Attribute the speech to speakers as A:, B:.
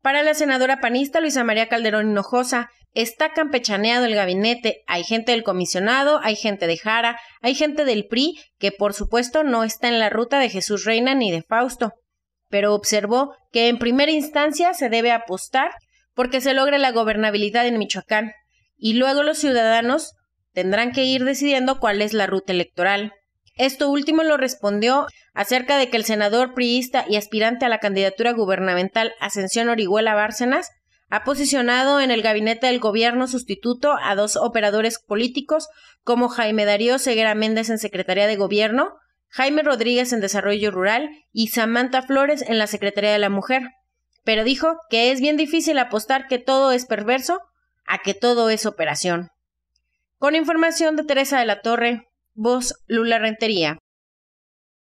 A: Para la senadora panista Luisa María Calderón Hinojosa, está campechaneado el gabinete, hay gente del comisionado, hay gente de Jara, hay gente del PRI, que por supuesto no está en la ruta de Jesús Reina ni de Fausto, pero observó que en primera instancia se debe apostar porque se logre la gobernabilidad en Michoacán, y luego los ciudadanos tendrán que ir decidiendo cuál es la ruta electoral. Esto último lo respondió acerca de que el senador priista y aspirante a la candidatura gubernamental Ascensión Orihuela Bárcenas ha posicionado en el gabinete del gobierno sustituto a dos operadores políticos como Jaime Darío Seguera Méndez en Secretaría de Gobierno, Jaime Rodríguez en Desarrollo Rural y Samantha Flores en la Secretaría de la Mujer. Pero dijo que es bien difícil apostar que todo es perverso a que todo es operación. Con información de Teresa de la Torre, Voz Lula Rentería.